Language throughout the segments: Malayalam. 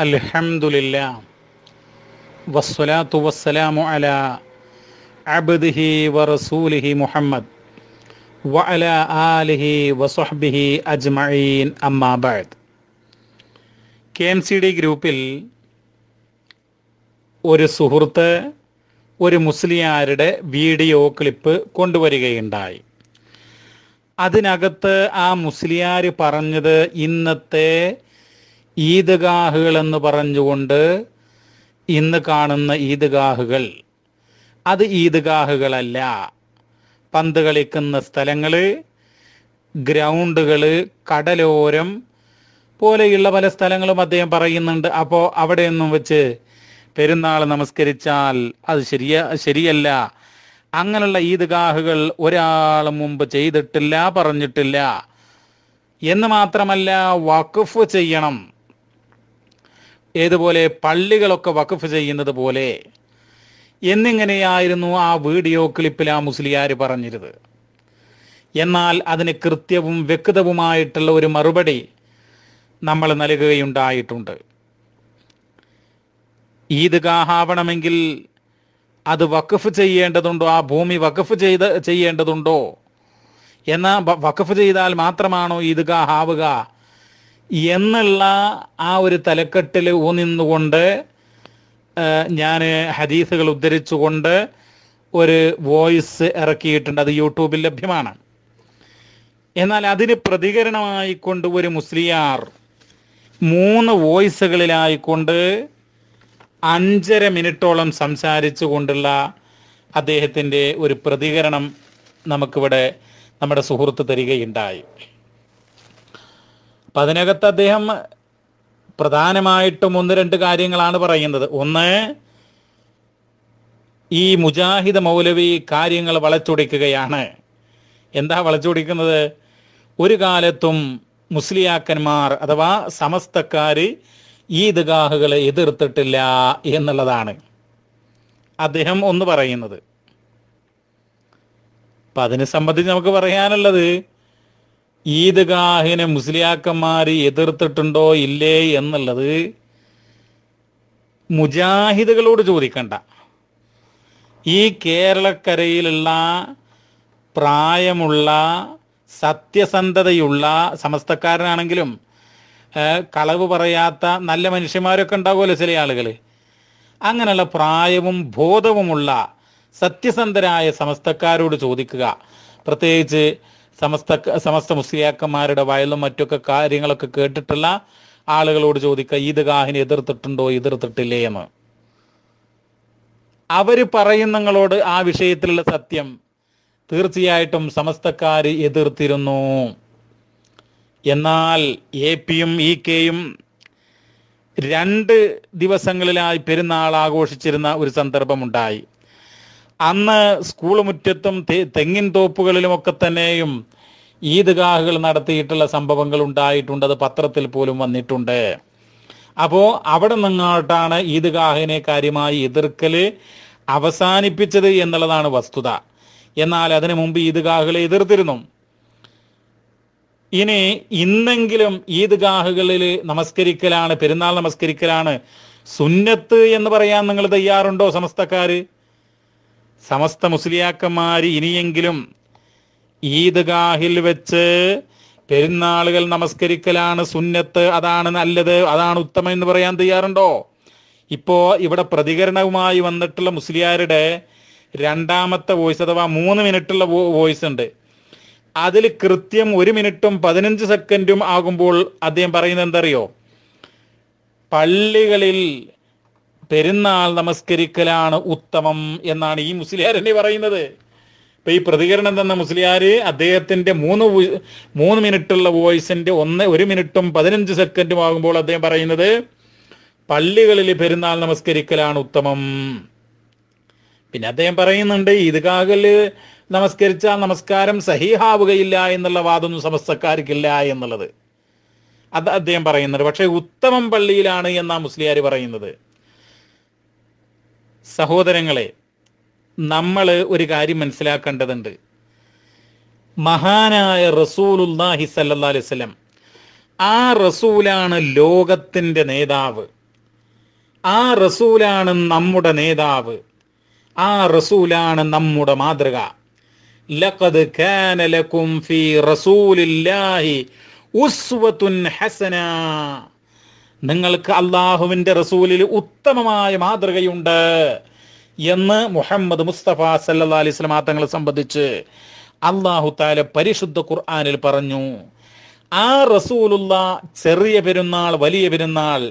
അൽഹംദുലില്ല വസ്സലാത്തു വസ്സലാമു അല അബ്ദിഹി വറസൂലിഹി മുഹമ്മദ് അല ആലിഹി വസ്ഹബിഹി അജ്മഈൻ അമ്മാബാദ് കെ എം സി ഡി ഗ്രൂപ്പിൽ ഒരു സുഹൃത്ത് ഒരു മുസ്ലിയാരുടെ വീഡിയോ ക്ലിപ്പ് കൊണ്ടുവരികയുണ്ടായി അതിനകത്ത് ആ മുസ്ലിയാർ പറഞ്ഞത് ഇന്നത്തെ ഈദ്ഗാഹുകൾ എന്ന് പറഞ്ഞുകൊണ്ട് ഇന്ന് കാണുന്ന ഈദ്ഗാഹുകൾ അത് ഈദ്ഗാഹുകളല്ല പന്ത് കളിക്കുന്ന സ്ഥലങ്ങൾ ഗ്രൗണ്ടുകൾ കടലോരം പോലെയുള്ള പല സ്ഥലങ്ങളും അദ്ദേഹം പറയുന്നുണ്ട് അപ്പോൾ അവിടെയൊന്നും വെച്ച് പെരുന്നാൾ നമസ്കരിച്ചാൽ അത് ശരിയ ശരിയല്ല അങ്ങനെയുള്ള ഈദ്ഗാഹുകൾ ഒരാളും മുമ്പ് ചെയ്തിട്ടില്ല പറഞ്ഞിട്ടില്ല എന്ന് മാത്രമല്ല വഖഫ് ചെയ്യണം ഏതുപോലെ പള്ളികളൊക്കെ വഖഫ് ചെയ്യുന്നത് പോലെ എന്നിങ്ങനെയായിരുന്നു ആ വീഡിയോ ക്ലിപ്പിൽ ആ മുസ്ലിയാർ പറഞ്ഞിരുത് എന്നാൽ അതിന് കൃത്യവും വ്യക്തവുമായിട്ടുള്ള ഒരു മറുപടി നമ്മൾ നൽകുകയുണ്ടായിട്ടുണ്ട് ഈദ്ഗാഹാവണമെങ്കിൽ അത് വഖഫ് ചെയ്യേണ്ടതുണ്ടോ ആ ഭൂമി വഖഫ് ചെയ്ത് ചെയ്യേണ്ടതുണ്ടോ എന്നാൽ വഖഫ് ചെയ്താൽ മാത്രമാണോ ഈദ്ഗാഹാവുക എന്നുള്ള ആ ഒരു തലക്കെട്ടിൽ ഊന്നിന്നുകൊണ്ട് ഞാൻ ഹദീസുകൾ ഉദ്ധരിച്ചുകൊണ്ട് ഒരു വോയിസ് ഇറക്കിയിട്ടുണ്ട് അത് യൂട്യൂബിൽ ലഭ്യമാണ് എന്നാൽ അതിന് പ്രതികരണമായിക്കൊണ്ട് ഒരു മുസ്ലിയാർ മൂന്ന് വോയിസുകളിലായിക്കൊണ്ട് അഞ്ചര മിനിറ്റോളം സംസാരിച്ചു കൊണ്ടുള്ള അദ്ദേഹത്തിൻ്റെ ഒരു പ്രതികരണം നമുക്കിവിടെ നമ്മുടെ സുഹൃത്ത് തരികയുണ്ടായി അപ്പൊ അതിനകത്ത് അദ്ദേഹം പ്രധാനമായിട്ടും ഒന്ന് രണ്ട് കാര്യങ്ങളാണ് പറയുന്നത് ഒന്ന് ഈ മുജാഹിദ് മൗലവി കാര്യങ്ങൾ വളച്ചൊടിക്കുകയാണ് എന്താ വളച്ചൊടിക്കുന്നത് ഒരു കാലത്തും മുസ്ലിയാക്കന്മാർ അഥവാ സമസ്തക്കാർ ഈ ദുഗാഹുകളെ എതിർത്തിട്ടില്ല എന്നുള്ളതാണ് അദ്ദേഹം ഒന്ന് പറയുന്നത് അപ്പൊ അതിനെ സംബന്ധിച്ച് നമുക്ക് പറയാനുള്ളത് ഈദ്ഗാഹിനെ മുസ്ലിയാക്കന്മാർ എതിർത്തിട്ടുണ്ടോ ഇല്ലേ എന്നുള്ളത് മുജാഹിദുകളോട് ചോദിക്കണ്ട ഈ കേരളക്കരയിലുള്ള പ്രായമുള്ള സത്യസന്ധതയുള്ള സമസ്തക്കാരനാണെങ്കിലും കളവ് പറയാത്ത നല്ല മനുഷ്യന്മാരൊക്കെ ഉണ്ടാവുമല്ലോ ചില ആളുകൾ അങ്ങനെയുള്ള പ്രായവും ബോധവുമുള്ള സത്യസന്ധരായ സമസ്തക്കാരോട് ചോദിക്കുക പ്രത്യേകിച്ച് സമസ്ത സമസ്ത മുസ്ലിയാക്കന്മാരുടെ വയലും മറ്റൊക്കെ കാര്യങ്ങളൊക്കെ കേട്ടിട്ടുള്ള ആളുകളോട് ചോദിക്കുക ഈദ്ഗാഹിനെ എതിർത്തിട്ടുണ്ടോ എതിർത്തിട്ടില്ലേ എന്ന് അവര് പറയുന്നങ്ങളോട് ആ വിഷയത്തിലുള്ള സത്യം തീർച്ചയായിട്ടും സമസ്തക്കാർ എതിർത്തിരുന്നു എന്നാൽ എ പിയും ഇ കെയും രണ്ട് ദിവസങ്ങളിലായി പെരുന്നാൾ ആഘോഷിച്ചിരുന്ന ഒരു സന്ദർഭമുണ്ടായി അന്ന് സ്കൂൾ മുറ്റത്തും തെങ്ങിൻ തോപ്പുകളിലുമൊക്കെ തന്നെയും ഈദ്ഗാഹുകൾ നടത്തിയിട്ടുള്ള സംഭവങ്ങൾ ഉണ്ടായിട്ടുണ്ട് അത് പത്രത്തിൽ പോലും വന്നിട്ടുണ്ട് അപ്പോൾ അവിടെ നിന്നാട്ടാണ് ഈദ്ഗാഹിനെ കാര്യമായി എതിർക്കല് അവസാനിപ്പിച്ചത് എന്നുള്ളതാണ് വസ്തുത എന്നാൽ അതിനു മുമ്പ് ഈദ്ഗാഹുകളെ എതിർത്തിരുന്നു ഇനി ഇന്നെങ്കിലും ഈദ്ഗാഹുകളിൽ നമസ്കരിക്കലാണ് പെരുന്നാൾ നമസ്കരിക്കലാണ് സുന്നത്ത് എന്ന് പറയാൻ നിങ്ങൾ തയ്യാറുണ്ടോ സമസ്തക്കാര് സമസ്ത മുസ്ലിയാക്കന്മാർ ഇനിയെങ്കിലും ഈദ്ഗാഹിൽ വെച്ച് പെരുന്നാളുകൾ നമസ്കരിക്കലാണ് സുന്നത്ത് അതാണ് നല്ലത് അതാണ് ഉത്തമം എന്ന് പറയാൻ തയ്യാറുണ്ടോ ഇപ്പോൾ ഇവിടെ പ്രതികരണവുമായി വന്നിട്ടുള്ള മുസ്ലിയാരുടെ രണ്ടാമത്തെ വോയിസ് അഥവാ മൂന്ന് മിനിറ്റുള്ള വോയിസ് ഉണ്ട് അതിൽ കൃത്യം ഒരു മിനിറ്റും പതിനഞ്ച് സെക്കൻഡും ആകുമ്പോൾ അദ്ദേഹം പറയുന്നത് എന്തറിയോ പള്ളികളിൽ പെരുന്നാൾ നമസ്കരിക്കലാണ് ഉത്തമം എന്നാണ് ഈ മുസ്ലിയാർ എന്നെ പറയുന്നത് ഇപ്പൊ ഈ പ്രതികരണം തന്ന മുസ്ലിയാർ അദ്ദേഹത്തിന്റെ മൂന്ന് മൂന്ന് മിനിറ്റുള്ള വോയിസിന്റെ ഒന്ന് ഒരു മിനിറ്റും പതിനഞ്ച് സെക്കൻഡും ആകുമ്പോൾ അദ്ദേഹം പറയുന്നത് പള്ളികളിൽ പെരുന്നാൾ നമസ്കരിക്കലാണ് ഉത്തമം പിന്നെ അദ്ദേഹം പറയുന്നുണ്ട് ഈദ്ഗാഹില് നമസ്കരിച്ചാൽ നമസ്കാരം സഹിഹാവുകയില്ല എന്നുള്ള വാദമൊന്നും സമസ്തക്കാർക്കില്ല എന്നുള്ളത് അത് അദ്ദേഹം പറയുന്നുണ്ട് പക്ഷേ ഉത്തമം പള്ളിയിലാണ് എന്നാണ് മുസ്ലിയാർ പറയുന്നത് സഹോദരങ്ങളെ നമ്മൾ ഒരു കാര്യം മനസ്സിലാക്കേണ്ടതുണ്ട് മഹാനായ റസൂലുല്ലാഹി സല്ലാ വസല്ലം ആ റസൂലാണ് ലോകത്തിൻ്റെ നേതാവ് ആ റസൂലാണ് നമ്മുടെ നേതാവ് ആ റസൂലാണ് നമ്മുടെ മാതൃക ലഖദ് കാന ലക്കും ഫീ റസൂലില്ലാഹി ഉസ്വത്തുൻ ഹസന നിങ്ങൾക്ക് അള്ളാഹുവിൻ്റെ റസൂലിൽ ഉത്തമമായ മാതൃകയുണ്ട് എന്ന് മുഹമ്മദ് മുസ്തഫ സല്ലാ അലിസ്ലാം തങ്ങളെ സംബന്ധിച്ച് അള്ളാഹു താല പരിശുദ്ധ ഖുർആാനിൽ പറഞ്ഞു ആ റസൂലുള്ള ചെറിയ പെരുന്നാൾ വലിയ പെരുന്നാൾ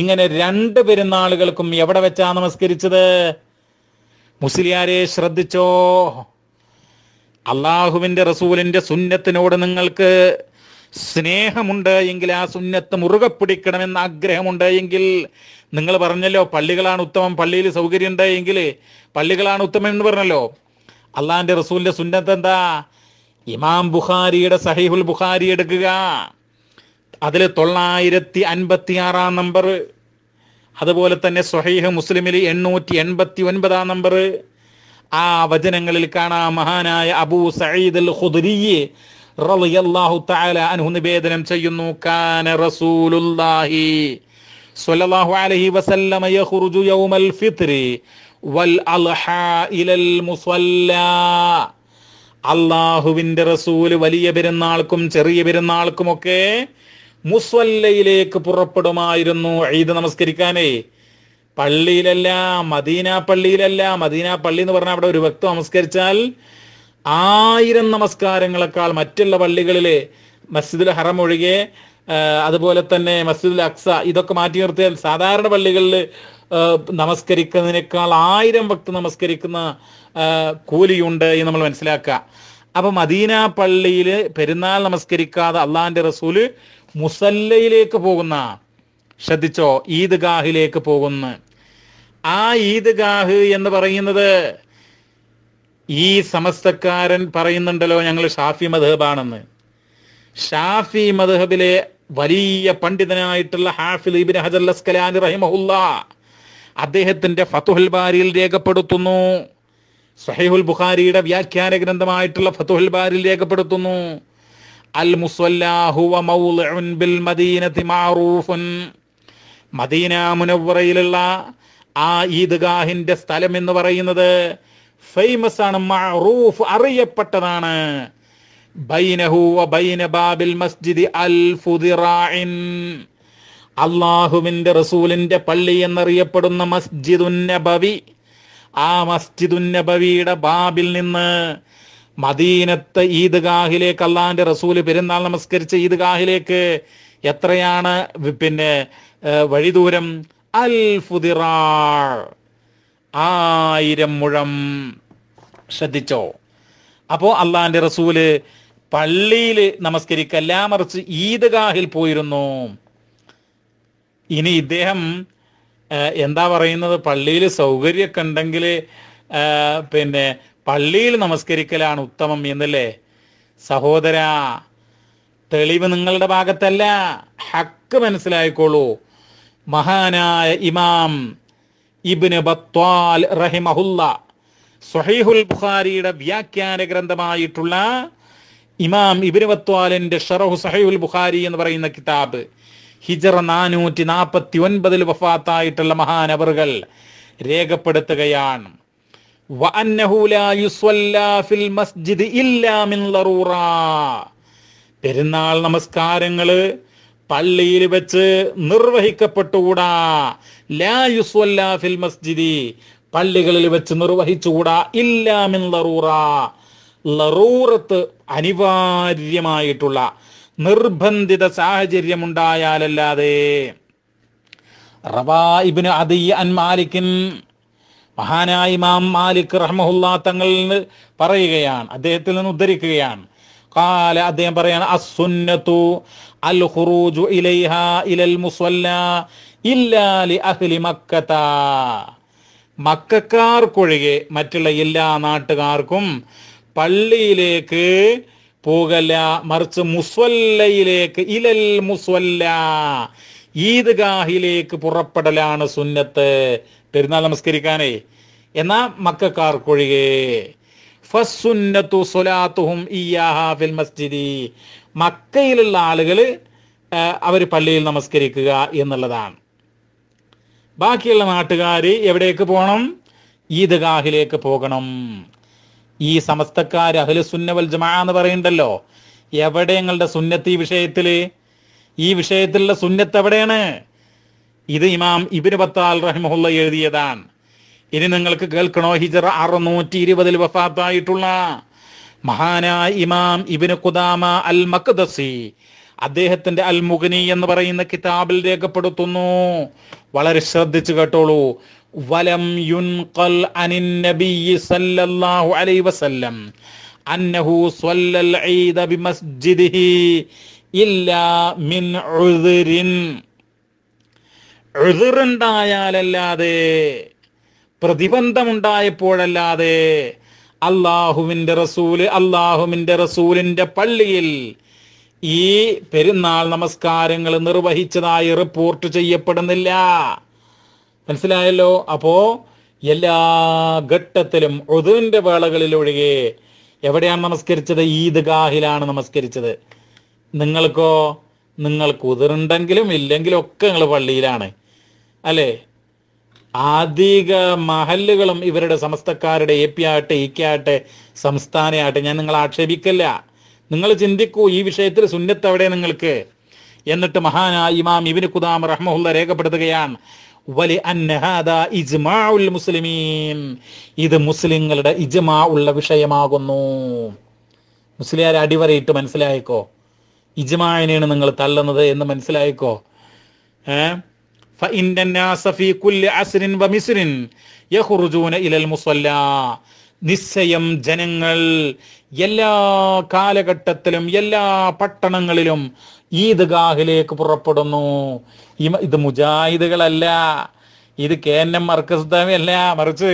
ഇങ്ങനെ രണ്ട് പെരുന്നാളുകൾക്കും എവിടെ വെച്ചാ നമസ്കരിച്ചത് മുസ്ലിയാരെ ശ്രദ്ധിച്ചോ അള്ളാഹുവിന്റെ റസൂലിൻ്റെ സുന്നത്തിനോട് നിങ്ങൾക്ക് സ്നേഹമുണ്ട് എങ്കിൽ ആ സുന്നത്ത് മുറുകെ പിടിക്കണമെന്ന് ആഗ്രഹമുണ്ട് എങ്കിൽ നിങ്ങൾ പറഞ്ഞല്ലോ പള്ളികളാണ് ഉത്തമം പള്ളിയിൽ സൗകര്യം ഉണ്ട് എങ്കിൽ പള്ളികളാണ് ഉത്തമം എന്ന് പറഞ്ഞല്ലോ അള്ളാഹിൻ്റെ റസൂലിന്റെ സുന്നത്ത് എന്താ ഇമാം ബുഖാരിയുടെ സഹീഫുൽ ബുഖാരി എടുക്കുക അതിൽ തൊള്ളായിരത്തി അൻപത്തി ആറാം നമ്പർ അതുപോലെ തന്നെ സ്വഹീഹ് മുസ്ലിമിൽ എണ്ണൂറ്റി എൺപത്തി ഒൻപതാം നമ്പർ ആ വചനങ്ങളിൽ കാണാം മഹാനായ അബൂ സയ്യിദ് അൽ ഖുദരിയെ റളിയല്ലാഹു തആല അൻഹു നിവേദനം ചെയ്യുന്നു കാന റസൂലുള്ളാഹി സ്വല്ലല്ലാഹു അലൈഹി വസല്ലമ യഖ്റുജു യൗമൽ ഫിത്രി വൽ അൽഹാ ഇലൽ മുസല്ലാ അള്ളാഹുവിൻ്റെ റസൂൽ വലിയ പെരുന്നാൾക്കും ചെറിയ പെരുന്നാൾക്കുമൊക്കെ മുസ്വല്ലയിലേക്ക് പുറപ്പെടുമായിരുന്നു ഈദ് നമസ്കരിക്കാനേ പള്ളിയിലല്ല മദീന പള്ളിയിലല്ല മദീന പള്ളി എന്ന് പറഞ്ഞാൽ അവിടെ ഒരു വ്യക്തി നമസ്കരിച്ചാൽ ആയിരം നമസ്കാരങ്ങളെക്കാൾ മറ്റുള്ള പള്ളികളിലെ മസ്ജിദുൽ ഹറം ഒഴികെ അതുപോലെ തന്നെ മസ്ജിദുൽ അക്സ ഇതൊക്കെ മാറ്റി നിർത്തിയാൽ സാധാരണ പള്ളികളിൽ നമസ്കരിക്കുന്നതിനേക്കാൾ ആയിരം ഭക്ത് നമസ്കരിക്കുന്ന കൂലിയുണ്ട് എന്ന് നമ്മൾ മനസ്സിലാക്കുക അപ്പം മദീന പള്ളിയിൽ പെരുന്നാൾ നമസ്കരിക്കാതെ അള്ളാഹിൻ്റെ റസൂല് മുസല്ലയിലേക്ക് പോകുന്ന ശ്രദ്ധിച്ചോ ഈദ്ഗാഹിലേക്ക് പോകുന്ന ആ ഈദ്ഗാഹ് എന്ന് പറയുന്നത് ഈ സമസ്തക്കാരൻ പറയുന്നുണ്ടല്ലോ ഞങ്ങൾ ഷാഫി മധബാണെന്ന് ഷാഫി മധബിലെ വലിയ പണ്ഡിതനായിട്ടുള്ള ഹാഫിൽ ഇബിൻ ഹജർ അസ്കലാനി റഹിമഹുല്ല അദ്ദേഹത്തിന്റെ ഫതുഹുൽ ബാരിയിൽ രേഖപ്പെടുത്തുന്നു സഹീഹുൽ ബുഖാരിയുടെ വ്യാഖ്യാന ഗ്രന്ഥമായിട്ടുള്ള ഫതുഹുൽ ബാരിയിൽ രേഖപ്പെടുത്തുന്നു അൽ ബിൽ മദീനത്തി മാറൂഫുൻ മദീന മുനവറയിലുള്ള ആ ഈദ്ഗാഹിന്റെ സ്ഥലം എന്ന് പറയുന്നത് ഫേമസ് ആണ് മഅറൂഫ് അറിയപ്പെട്ടതാണ് ബൈനഹു വ ബൈന ബാബിൽ മസ്ജിദ് അൽ ഫുദിറാഇൻ അള്ളാഹുവിൻ്റെ റസൂലിൻ്റെ പള്ളി എന്നറിയപ്പെടുന്ന മസ്ജിദുന്നബവി ആ മസ്ജിദുന്നബവിയുടെ ബാബിൽ നിന്ന് മദീനത്തെ ഈദ്ഗാഹിലേക്ക് അള്ളാഹിന്റെ റസൂല് പെരുന്നാൾ നമസ്കരിച്ച ഈദ്ഗാഹിലേക്ക് എത്രയാണ് പിന്നെ വഴിദൂരം അൽ ഫുദിറാ ആയിരം മുഴം ശ്രദ്ധിച്ചോ അപ്പോൾ അള്ളാന്റെ റസൂല് പള്ളിയിൽ നമസ്കരിക്കല്ല മറിച്ച് ഈദ്ഗാഹിൽ പോയിരുന്നു ഇനി ഇദ്ദേഹം എന്താ പറയുന്നത് പള്ളിയിൽ സൗകര്യമൊക്കെ ഉണ്ടെങ്കിൽ പിന്നെ പള്ളിയിൽ നമസ്കരിക്കലാണ് ഉത്തമം എന്നല്ലേ സഹോദര തെളിവ് നിങ്ങളുടെ ഭാഗത്തല്ല ഹക്ക് മനസ്സിലായിക്കോളൂ മഹാനായ ഇമാം ഇബിന് ബത്വാൽ റഹിമഹുല്ല സൊഹീഹുൽ ബുഖാരിയുടെ വ്യാഖ്യാന ഗ്രന്ഥമായിട്ടുള്ള ഇമാം ഇബിന് ബത്വാലിന്റെ ഷറഹു സഹീഹുൽ ബുഖാരി എന്ന് പറയുന്ന കിതാബ് ഹിജറ നാനൂറ്റി നാൽപ്പത്തി ഒൻപതിൽ വഫാത്തായിട്ടുള്ള മഹാനവറുകൾ രേഖപ്പെടുത്തുകയാണ് പെരുന്നാൾ നമസ്കാരങ്ങള് പള്ളിയിൽ വെച്ച് നിർവഹിക്കപ്പെട്ടുകൂടാ ലായുസ്വല്ല ഫിൽ മസ്ജിദി പള്ളികളിൽ വെച്ച് നിർവഹിച്ചുകൂടാ ഇല്ലാമിൻ ലറൂറ ലറൂറത്ത് അനിവാര്യമായിട്ടുള്ള നിർബന്ധിത സാഹചര്യമുണ്ടായാലല്ലാതെ റബാ ഇബിന് അദിയ അൻ മാലിക്കിൻ മഹാനായ ഇമാം മാലിക് റഹ്മുല്ലാ തങ്ങൾ പറയുകയാണ് അദ്ദേഹത്തിൽ നിന്ന് ഉദ്ധരിക്കുകയാണ് കാല അദ്ദേഹം പറയാണ് അസുന്നത്തു അൽ ഹുറൂജു ഇലൈഹ ഇലൽ മുസല്ല ഇല്ലാലി അഹ്ലി മക്കത മക്കാർക്കൊഴികെ മറ്റുള്ള എല്ലാ നാട്ടുകാർക്കും പള്ളിയിലേക്ക് പോകല്ല മറിച്ച് മുസ്വല്ലയിലേക്ക് ഇലൽ മുസ്വല്ല ഈദ്ഗാഹിലേക്ക് പുറപ്പെടലാണ് സുന്നത്ത് പെരുന്നാൾ നമസ്കരിക്കാനേ എന്നാ മക്കാർക്കൊഴികെ മസ്ജിദി മക്കയിലുള്ള ആളുകൾ അവർ പള്ളിയിൽ നമസ്കരിക്കുക എന്നുള്ളതാണ് ബാക്കിയുള്ള നാട്ടുകാർ എവിടേക്ക് പോകണം ഈദ്ഗാഹിലേക്ക് പോകണം ഈ സമസ്തക്കാർ അഹ്ലു സുന്നവൽ ജമാ എന്ന് പറയുന്നുണ്ടല്ലോ എവിടെ നിങ്ങളുടെ സുന്നത്ത് ഈ വിഷയത്തിൽ ഈ വിഷയത്തിലുള്ള സുന്നത്ത് എവിടെയാണ് ഇത് ഇമാം ഇബിന് ബത്താൽ റഹിമഹുള്ള എഴുതിയതാണ് ഇനി നിങ്ങൾക്ക് കേൾക്കണോ ഹിജറ അറുന്നൂറ്റി ഇരുപതിൽ വഫാത്തായിട്ടുള്ള മഹാനായ ഇമാം ഇബിന് കുദാമ അൽ മക്ദസി അദ്ദേഹത്തിന്റെ അൽ മുഗനി എന്ന് പറയുന്ന കിതാബിൽ രേഖപ്പെടുത്തുന്നു വളരെ ശ്രദ്ധിച്ചു കേട്ടോളൂ വലം യുൻഖൽ അനിൻ നബിയ്യി സല്ലല്ലാഹു അലൈഹി വസല്ലം അന്നഹു സ്വല്ലൽ ഈദ മസ്ജിദിഹി ഇല്ലാ മിൻ ഉദ്റിൻ ഉദ്റുണ്ടായാലല്ലാതെ പ്രതിബന്ധമുണ്ടായപ്പോഴല്ലാതെ അള്ളാഹുവിൻ്റെ റസൂല് അള്ളാഹുവിൻ്റെ റസൂലിൻ്റെ പള്ളിയിൽ ഈ പെരുന്നാൾ നമസ്കാരങ്ങൾ നിർവഹിച്ചതായി റിപ്പോർട്ട് ചെയ്യപ്പെടുന്നില്ല മനസ്സിലായല്ലോ അപ്പോ എല്ലാ ഘട്ടത്തിലും ഒതുവിൻ്റെ വേളകളിലൊഴികെ എവിടെയാണ് നമസ്കരിച്ചത് ഗാഹിലാണ് നമസ്കരിച്ചത് നിങ്ങൾക്കോ നിങ്ങൾക്ക് ഉതിരുണ്ടെങ്കിലും ഇല്ലെങ്കിലും ഒക്കെ നിങ്ങൾ പള്ളിയിലാണ് അല്ലേ ആധിക മഹല്ലുകളും ഇവരുടെ സമസ്തക്കാരുടെ എ പി ആകട്ടെ ഇ കെ ആകട്ടെ സംസ്ഥാനമാകട്ടെ ഞാൻ നിങ്ങളെ ആക്ഷേപിക്കല്ല നിങ്ങൾ ചിന്തിക്കൂ ഈ വിഷയത്തിൽ സുന്നത്ത് അവിടെ നിങ്ങൾക്ക് എന്നിട്ട് മഹാനായ ഇമാം ഇബിന് ഖുദാം റഹ്മുല്ല രേഖപ്പെടുത്തുകയാണ് വലി ഇജ്മാഉൽ മുസ്ലിമീൻ ഇത് മുസ്ലിങ്ങളുടെ ഇജ്മാ ഉള്ള വിഷയമാകുന്നു മുസ്ലിയാരെ അടിവരയിട്ട് മനസ്സിലായിക്കോ ഇജ്മാനെയാണ് നിങ്ങൾ തള്ളുന്നത് എന്ന് മനസ്സിലായിക്കോ ഏഹ് فإن الناس في كل عصر ومصر يخرجون إلى المصلى നിശ്ചയം ജനങ്ങൾ എല്ലാ കാലഘട്ടത്തിലും എല്ലാ പട്ടണങ്ങളിലും ഈദ്ഗാഹിലേക്ക് പുറപ്പെടുന്നു ഇത് മുജാഹിദുകളല്ല ഇത് കെ എൻ എം അല്ല മറിച്ച്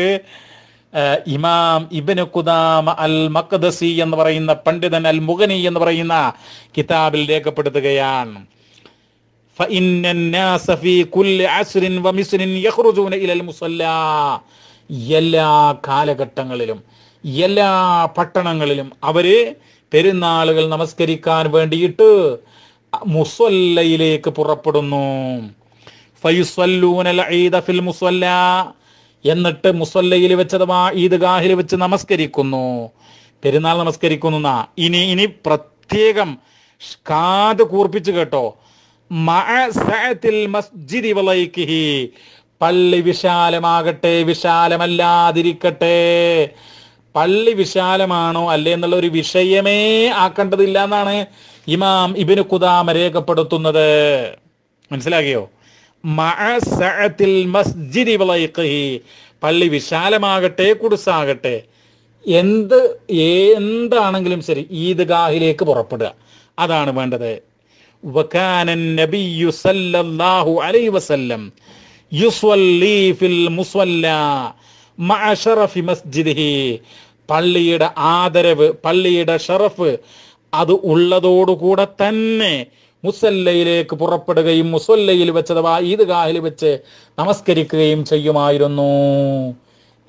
ഇമാം ഇബിന് കുദാമ അൽ മക്കദസി എന്ന് പറയുന്ന പണ്ഡിതൻ അൽ മുഗനി എന്ന് പറയുന്ന കിതാബിൽ രേഖപ്പെടുത്തുകയാണ് എല്ലാ കാലഘട്ടങ്ങളിലും എല്ലാ പട്ടണങ്ങളിലും അവര് പെരുന്നാളുകൾ നമസ്കരിക്കാൻ വേണ്ടിയിട്ട് മുസല്ലയിലേക്ക് പുറപ്പെടുന്നു ഫിൽ മുസല്ല എന്നിട്ട് മുസ്വല്ലയിൽ വെച്ച് അഥവാ ഈദ്ഗാഹിൽ വെച്ച് നമസ്കരിക്കുന്നു പെരുന്നാൾ നമസ്കരിക്കുന്നു ഇനി ഇനി പ്രത്യേകം കാത് കൂർപ്പിച്ച് കേട്ടോ പള്ളി വിശാലമാകട്ടെ വിശാലമല്ലാതിരിക്കട്ടെ പള്ളി വിശാലമാണോ അല്ലേ എന്നുള്ള ഒരു വിഷയമേ ആക്കേണ്ടതില്ല എന്നാണ് ഇമാം ഇബിന് കുദാമ രേഖപ്പെടുത്തുന്നത് മനസ്സിലാകിയോ മസ്ജിദി പള്ളി വിശാലമാകട്ടെ കുടുസാകട്ടെ എന്ത് എന്താണെങ്കിലും ശരി ഈദ്ഗാഹിലേക്ക് പുറപ്പെടുക അതാണ് വേണ്ടത് ഫിൽ മുസ്വല്ല മസ്ജിദിഹി പള്ളിയുടെ ആദരവ് പള്ളിയുടെ ഷറഫ് അത് ഉള്ളതോടുകൂടെ തന്നെ മുസല്ലയിലേക്ക് പുറപ്പെടുകയും മുസല്ലയിൽ വെച്ച് അഥവാ ഈദ്ഗാഹിൽ വെച്ച് നമസ്കരിക്കുകയും ചെയ്യുമായിരുന്നു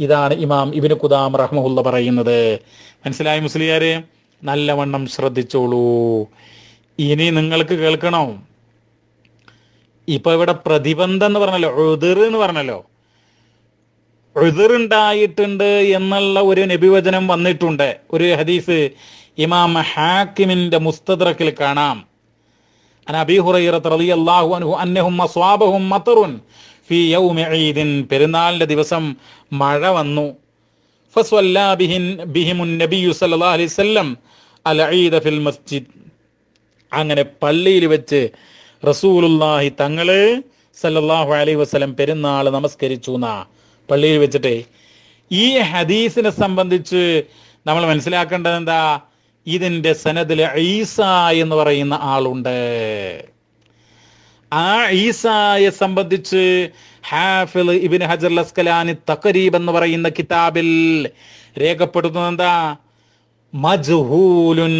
ഇതാണ് ഇമാം ഇബിന് കുദാം റഹ്മുല്ല പറയുന്നത് മനസ്സിലായി മുസ്ലിയാരെ നല്ലവണ്ണം ശ്രദ്ധിച്ചോളൂ ഇനി നിങ്ങൾക്ക് കേൾക്കണോ ഇപ്പൊ ഇവിടെ പ്രതിബന്ധം എന്ന് പറഞ്ഞല്ലോ ഉതിർ എന്ന് പറഞ്ഞല്ലോ ഉതിറുണ്ടായിട്ടുണ്ട് എന്നുള്ള ഒരു നബിവചനം വന്നിട്ടുണ്ട് ഒരു ഹദീസ് ഇമാം ഹാക്കിമിന്റെ മുസ്തദ്രക്കിൽ കാണാം പെരുന്നാളിന്റെ ദിവസം മഴ വന്നു ഫസ്വല്ലാ ബിഹിൻ ബിഹിമുൻ നബിയു അലൈഹി അൽ ഈദ ഫിൽ മസ്ജിദ് അങ്ങനെ പള്ളിയിൽ വെച്ച് റസൂലുല്ലാഹി തങ്ങള് സല്ലാഹു അലൈഹി വസ്ലം പെരുന്നാൾ നമസ്കരിച്ചു എന്നാ പള്ളിയിൽ വെച്ചിട്ട് ഈ ഹദീസിനെ സംബന്ധിച്ച് നമ്മൾ മനസ്സിലാക്കേണ്ടത് എന്താ ഇതിൻ്റെ സനദിൽ ഈസ എന്ന് പറയുന്ന ആളുണ്ട് ആ ഈസായെ സംബന്ധിച്ച് ഹാഫിൽ ഇബിൻ ഹജർ ലസ്കലാനി തക്കരീബ് എന്ന് പറയുന്ന കിതാബിൽ രേഖപ്പെടുത്തുന്നത് എന്താ മജ്ഹൂലുൻ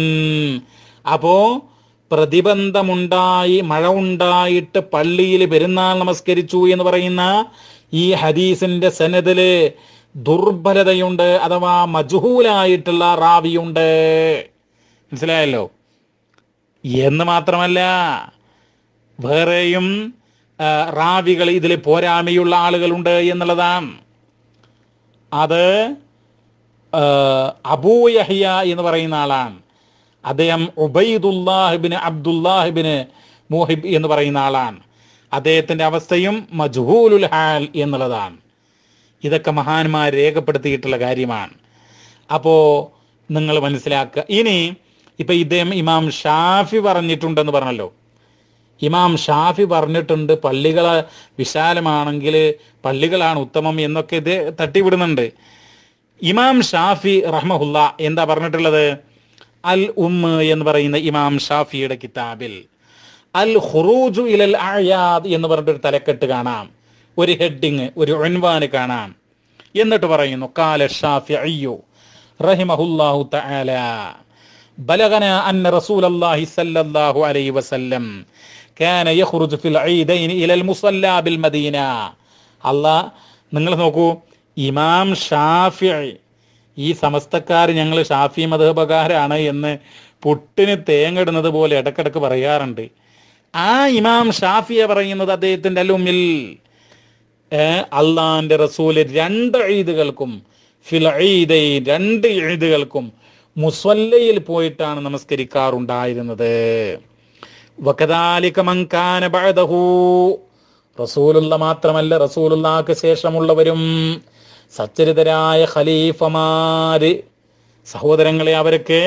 അപ്പോ പ്രതിബന്ധമുണ്ടായി മഴ ഉണ്ടായിട്ട് പള്ളിയിൽ പെരുന്നാൾ നമസ്കരിച്ചു എന്ന് പറയുന്ന ഈ ഹദീസിന്റെ സനതില് ദുർബലതയുണ്ട് അഥവാ മജുഹൂലായിട്ടുള്ള റാവിയുണ്ട് മനസ്സിലായല്ലോ എന്ന് മാത്രമല്ല വേറെയും റാവികൾ ഇതിൽ പോരാമയുള്ള ആളുകളുണ്ട് എന്നുള്ളതാണ് അത് അബൂയഹിയ എന്ന് പറയുന്ന ആളാണ് അദ്ദേഹം ഉബൈദുല്ലാഹിബിന് അബ്ദുല്ലാഹിബിന് മുഹിബ് എന്ന് പറയുന്ന ആളാണ് അദ്ദേഹത്തിന്റെ അവസ്ഥയും മജ്ഹൂലുൽ ഹാൽ എന്നുള്ളതാണ് ഇതൊക്കെ മഹാന്മാർ രേഖപ്പെടുത്തിയിട്ടുള്ള കാര്യമാണ് അപ്പോ നിങ്ങൾ മനസ്സിലാക്കുക ഇനി ഇപ്പൊ ഇദ്ദേഹം ഇമാം ഷാഫി പറഞ്ഞിട്ടുണ്ടെന്ന് പറഞ്ഞല്ലോ ഇമാം ഷാഫി പറഞ്ഞിട്ടുണ്ട് പള്ളികൾ വിശാലമാണെങ്കിൽ പള്ളികളാണ് ഉത്തമം എന്നൊക്കെ ഇത് തട്ടിവിടുന്നുണ്ട് ഇമാം ഷാഫി റഹ്മഹുല്ല എന്താ പറഞ്ഞിട്ടുള്ളത് അൽ ഉമ്മ് എന്ന് പറയുന്ന ഇമാം ഷാഫിയുടെ കിതാബിൽ അൽ ഹുറൂജു ഇലൽ ആയാദ് എന്ന് പറഞ്ഞിട്ടൊരു തലക്കെട്ട് കാണാം ഒരു ഹെഡിങ് ഒരു ഒൻവാന് കാണാം എന്നിട്ട് പറയുന്നു കാല ഷാഫി അയ്യോ റഹിമഹുല്ലാഹു തആല ബലഗന അന്ന റസൂൽ അല്ലാഹി സല്ലല്ലാഹു അലൈഹി വസല്ലം കാന യഖ്റുജു ഫിൽ ഈദൈൻ ഇലൽ മുസല്ല ബിൽ മദീന അല്ലാ നിങ്ങൾ നോക്കൂ ഇമാം ഷാഫിഇ ഈ സമസ്തക്കാർ ഞങ്ങൾ ഷാഫി മതപകാരാണ് എന്ന് പുട്ടിന് തേങ്ങിടുന്നത് പോലെ ഇടക്കിടക്ക് പറയാറുണ്ട് ആ ഇമാം ഷാഫിയെ പറയുന്നത് അദ്ദേഹത്തിൻ്റെ അലുമിൽ അള്ളാന്റെ റസൂല് രണ്ട് ഈദുകൾക്കും ഫിലീദൈ രണ്ട് ഈദുകൾക്കും മുസ്വല്ലയിൽ പോയിട്ടാണ് നമസ്കരിക്കാറുണ്ടായിരുന്നത് റസൂലുള്ള മാത്രമല്ല റസൂലുള്ളാക്ക് ശേഷമുള്ളവരും സച്ചരിതരായ ഖലീഫമാര് സഹോദരങ്ങളെ അവരൊക്കെ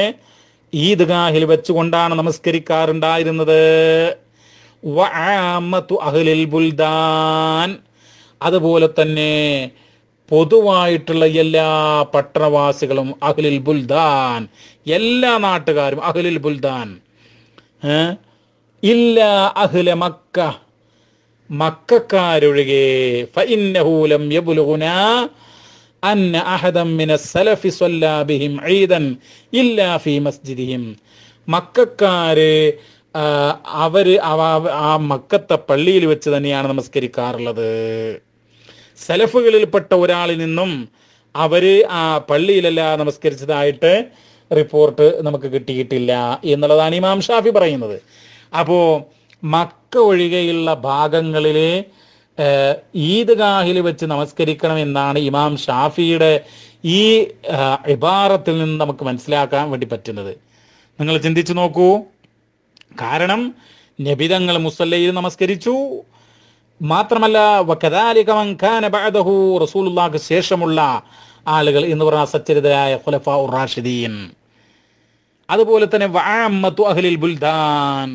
ഈദ്ഗാഹിൽ വെച്ചുകൊണ്ടാണ് നമസ്കരിക്കാറുണ്ടായിരുന്നത് അതുപോലെ തന്നെ പൊതുവായിട്ടുള്ള എല്ലാ പട്ടണവാസികളും അഖിലിൽ ബുൽദാൻ എല്ലാ നാട്ടുകാരും അഖിലിൽ ബുൽദാൻ ഇല്ല അഖില മക്ക മക്കാരൊഴികെ ഫൈന്നഹൂലം യബുലുന അന്ന أحدا മിന സലഫി صلى ഈദൻ ഇല്ലാ إلا മസ്ജിദിഹിം മക്കാര് അവര് ആ മക്കത്തെ പള്ളിയിൽ വെച്ച് തന്നെയാണ് നമസ്കരിക്കാറുള്ളത് സെലഫുകളിൽപ്പെട്ട ഒരാളിൽ നിന്നും അവര് ആ പള്ളിയിലല്ല നമസ്കരിച്ചതായിട്ട് റിപ്പോർട്ട് നമുക്ക് കിട്ടിയിട്ടില്ല എന്നുള്ളതാണ് ഇമാം ഷാഫി പറയുന്നത് അപ്പോ മക്ക ഒഴികെയുള്ള ഭാഗങ്ങളിലെ ഈദ്ഗാഹിൽ വെച്ച് നമസ്കരിക്കണം എന്നാണ് ഇമാം ഷാഫിയുടെ ഈ ഇബാറത്തിൽ നിന്ന് നമുക്ക് മനസ്സിലാക്കാൻ വേണ്ടി പറ്റുന്നത് നിങ്ങൾ ചിന്തിച്ചു നോക്കൂ കാരണം നബിതങ്ങൾ മുസല്ലയിൽ നമസ്കരിച്ചു മാത്രമല്ല റസൂലുള്ളാക്ക് ശേഷമുള്ള ആളുകൾ എന്ന് പറഞ്ഞ സച്ചരിതരായ ഖുലഫ അതുപോലെ തന്നെ അഹ്ലിൽ ബുൽദാൻ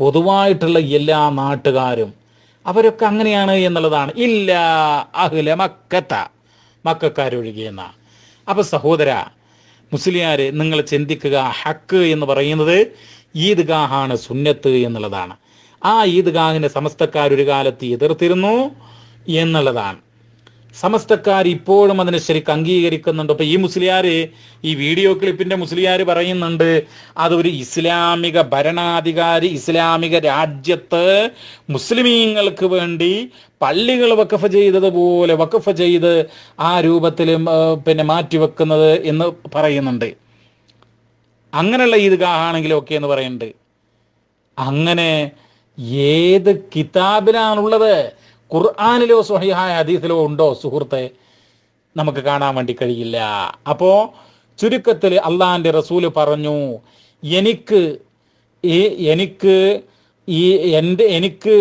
പൊതുവായിട്ടുള്ള എല്ലാ നാട്ടുകാരും അവരൊക്കെ അങ്ങനെയാണ് എന്നുള്ളതാണ് ഇല്ല അഹ്ല മക്കത്ത മക്കാരൊഴികെന്ന അപ്പൊ സഹോദര മുസ്ലിയാര് നിങ്ങൾ ചിന്തിക്കുക ഹക്ക് എന്ന് പറയുന്നത് ഈദ്ഗാഹാണ് സുന്നത്ത് എന്നുള്ളതാണ് ആ ഈദ്ഗാഹിനെ സമസ്തക്കാരൊരു കാലത്ത് എതിർത്തിരുന്നു എന്നുള്ളതാണ് സമസ്തക്കാർ ഇപ്പോഴും അതിനെ ശരിക്കും അംഗീകരിക്കുന്നുണ്ട് അപ്പൊ ഈ മുസ്ലിയാർ ഈ വീഡിയോ ക്ലിപ്പിന്റെ മുസ്ലിയാർ പറയുന്നുണ്ട് അതൊരു ഇസ്ലാമിക ഭരണാധികാരി ഇസ്ലാമിക രാജ്യത്ത് മുസ്ലിമീങ്ങൾക്ക് വേണ്ടി പള്ളികൾ വക്കഫ് ചെയ്തതുപോലെ വക്കഫ് ചെയ്ത് ആ രൂപത്തിൽ പിന്നെ മാറ്റിവെക്കുന്നത് എന്ന് പറയുന്നുണ്ട് അങ്ങനെയുള്ള ഗാഹാണെങ്കിലും ഒക്കെ എന്ന് പറയുന്നുണ്ട് അങ്ങനെ ഏത് കിതാബിലാണുള്ളത് ഖുർആാനിലോ സ്വഹിഹായ ഹദീസിലോ ഉണ്ടോ സുഹൃത്തെ നമുക്ക് കാണാൻ വേണ്ടി കഴിയില്ല അപ്പോ ചുരുക്കത്തിൽ അള്ളാഹിൻ്റെ റസൂല് പറഞ്ഞു എനിക്ക് ഈ എനിക്ക് ഈ എൻ്റെ എനിക്ക്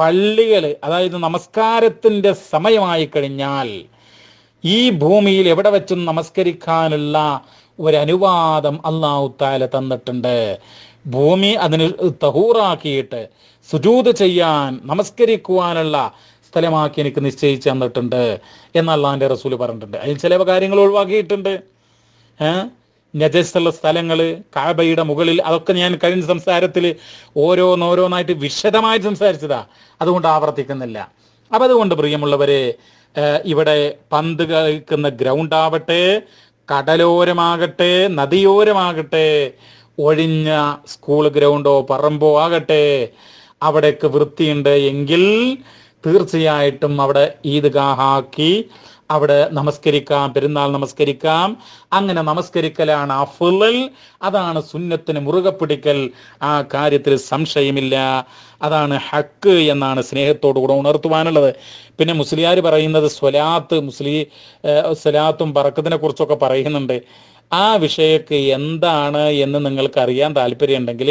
പള്ളികൾ അതായത് നമസ്കാരത്തിൻ്റെ സമയമായി കഴിഞ്ഞാൽ ഈ ഭൂമിയിൽ എവിടെ വെച്ചും നമസ്കരിക്കാനുള്ള ഒരു അനുവാദം അള്ളാഹു തന്നിട്ടുണ്ട് ഭൂമി അതിന് തഹൂറാക്കിയിട്ട് സുജൂത് ചെയ്യാൻ നമസ്കരിക്കുവാനുള്ള സ്ഥലമാക്കി എനിക്ക് നിശ്ചയിച്ച് തന്നിട്ടുണ്ട് എന്നല്ലാൻ്റെ റസൂല് റസൂൽ പറഞ്ഞിട്ടുണ്ട് അതിൽ ചില കാര്യങ്ങൾ ഒഴിവാക്കിയിട്ടുണ്ട് നജസ്സുള്ള സ്ഥലങ്ങൾ കാബയുടെ മുകളിൽ അതൊക്കെ ഞാൻ കഴിഞ്ഞ സംസാരത്തിൽ ഓരോന്നോരോന്നായിട്ട് വിശദമായിട്ട് സംസാരിച്ചതാ അതുകൊണ്ട് ആവർത്തിക്കുന്നില്ല അപ്പം അതുകൊണ്ട് പ്രിയമുള്ളവരെ ഇവിടെ പന്ത് കളിക്കുന്ന ഗ്രൗണ്ടാവട്ടെ കടലോരമാകട്ടെ നദിയോരമാകട്ടെ ഒഴിഞ്ഞ സ്കൂൾ ഗ്രൗണ്ടോ പറമ്പോ ആകട്ടെ അവിടേക്ക് വൃത്തിയുണ്ട് എങ്കിൽ തീർച്ചയായിട്ടും അവിടെ ഈദ്ഗാഹാക്കി അവിടെ നമസ്കരിക്കാം പെരുന്നാൾ നമസ്കരിക്കാം അങ്ങനെ നമസ്കരിക്കലാണ് അഫുലൽ അതാണ് സുന്നത്തിന് മുറുകെ പിടിക്കൽ ആ കാര്യത്തിൽ സംശയമില്ല അതാണ് ഹക്ക് എന്നാണ് സ്നേഹത്തോടു കൂടെ ഉണർത്തുവാനുള്ളത് പിന്നെ മുസ്ലിയാർ പറയുന്നത് സ്വലാത്ത് മുസ്ലി സ്വലാത്തും പറക്കത്തിനെ കുറിച്ചൊക്കെ പറയുന്നുണ്ട് ആ വിഷയക്ക് എന്താണ് എന്ന് നിങ്ങൾക്ക് അറിയാൻ താല്പര്യമുണ്ടെങ്കിൽ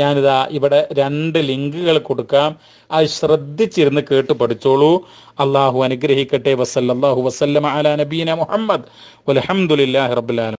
ഞാനിതാ ഇവിടെ രണ്ട് ലിങ്കുകൾ കൊടുക്കാം അത് ശ്രദ്ധിച്ചിരുന്ന് കേട്ട് പഠിച്ചോളൂ അള്ളാഹു അനുഗ്രഹിക്കട്ടെ വസല്ലാഹു വസല്ലം അലാ നബീന മുഹമ്മദ് അലഹമുല്ലാ റബുലാലം